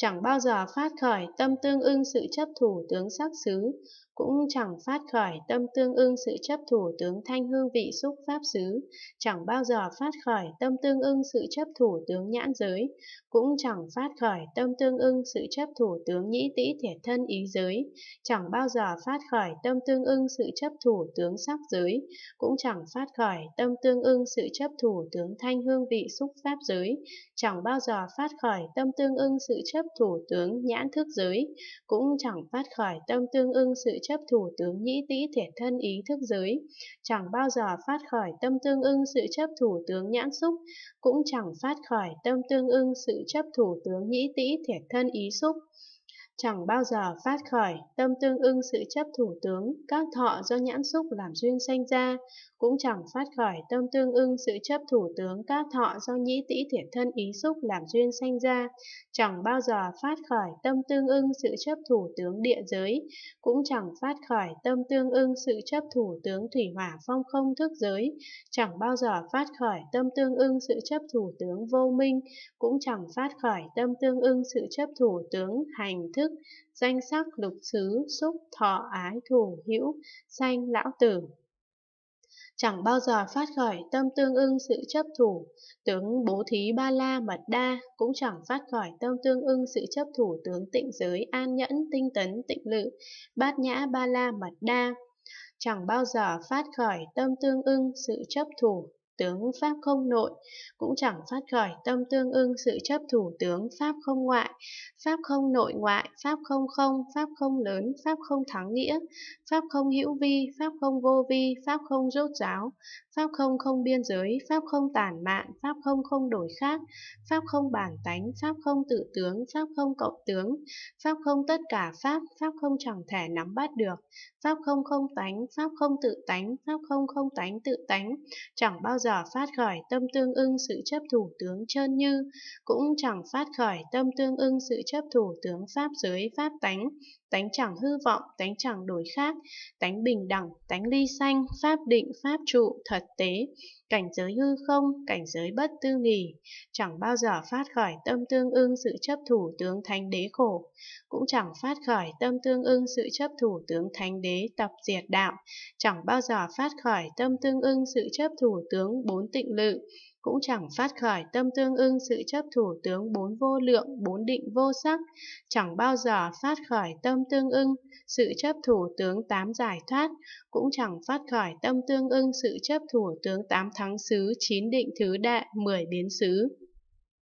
chẳng bao giờ phát khởi tâm tương ưng sự chấp thủ tướng sắc xứ, cũng chẳng phát khởi tâm tương ưng sự chấp thủ tướng thanh hương vị xúc pháp xứ, chẳng bao giờ phát khởi tâm tương ưng sự chấp thủ tướng nhãn giới, cũng chẳng phát khởi tâm tương ưng sự chấp thủ tướng nhĩ tĩ thể thân ý giới, chẳng bao giờ phát khởi tâm tương ưng sự chấp thủ tướng sắc giới, cũng chẳng phát khởi tâm tương ưng sự chấp thủ tướng thanh hương vị xúc pháp giới, chẳng bao giờ phát khởi tâm tương ưng sự chấp chấp thủ tướng nhãn thức giới, cũng chẳng phát khỏi tâm tương ưng sự chấp thủ tướng nhĩ tĩ thể thân ý thức giới, chẳng bao giờ phát khỏi tâm tương ưng sự chấp thủ tướng nhãn xúc, cũng chẳng phát khỏi tâm tương ưng sự chấp thủ tướng nhĩ tĩ thể thân ý xúc chẳng bao giờ phát khởi, tâm tương ưng sự chấp thủ tướng, các thọ do nhãn xúc làm duyên sanh ra, cũng chẳng phát khởi tâm tương ưng sự chấp thủ tướng các thọ do nhĩ tĩ thiện thân ý xúc làm duyên sanh ra, chẳng bao giờ phát khởi tâm tương ưng sự chấp thủ tướng địa giới, cũng chẳng phát khởi tâm tương ưng sự chấp thủ tướng thủy hỏa phong không thức giới, chẳng bao giờ phát khởi tâm tương ưng sự chấp thủ tướng vô minh, cũng chẳng phát khởi tâm tương ưng sự chấp thủ tướng hành thức chức, danh sắc lục xứ, xúc, thọ, ái, thủ, hữu, sanh, lão tử. Chẳng bao giờ phát khởi tâm tương ưng sự chấp thủ, tướng bố thí ba la mật đa cũng chẳng phát khởi tâm tương ưng sự chấp thủ tướng tịnh giới an nhẫn tinh tấn tịnh lự, bát nhã ba la mật đa. Chẳng bao giờ phát khởi tâm tương ưng sự chấp thủ tướng Pháp không nội, cũng chẳng phát khỏi tâm tương ưng sự chấp thủ tướng Pháp không ngoại, Pháp không nội ngoại, Pháp không không, Pháp không lớn, Pháp không thắng nghĩa, Pháp không hữu vi, Pháp không vô vi, Pháp không rốt ráo Pháp không không biên giới, Pháp không tản mạn, Pháp không không đổi khác, Pháp không bản tánh, Pháp không tự tướng, Pháp không cộng tướng, Pháp không tất cả Pháp, Pháp không chẳng thể nắm bắt được, Pháp không không tánh, Pháp không tự tánh, Pháp không không tánh tự tánh, chẳng bao giờ giờ phát khởi tâm tương ưng sự chấp thủ tướng chơn như, cũng chẳng phát khởi tâm tương ưng sự chấp thủ tướng pháp giới pháp tánh, tánh chẳng hư vọng, tánh chẳng đổi khác, tánh bình đẳng, tánh ly sanh, pháp định, pháp trụ, thật tế, cảnh giới hư không, cảnh giới bất tư nghỉ, chẳng bao giờ phát khỏi tâm tương ưng sự chấp thủ tướng thánh đế khổ, cũng chẳng phát khỏi tâm tương ưng sự chấp thủ tướng thánh đế tập diệt đạo, chẳng bao giờ phát khỏi tâm tương ưng sự chấp thủ tướng bốn tịnh lự, cũng chẳng phát khởi tâm tương ưng sự chấp thủ tướng bốn vô lượng, bốn định vô sắc, chẳng bao giờ phát khởi tâm tương ưng sự chấp thủ tướng tám giải thoát, cũng chẳng phát khởi tâm tương ưng sự chấp thủ tướng tám thắng xứ, chín định thứ đệ, mười biến xứ.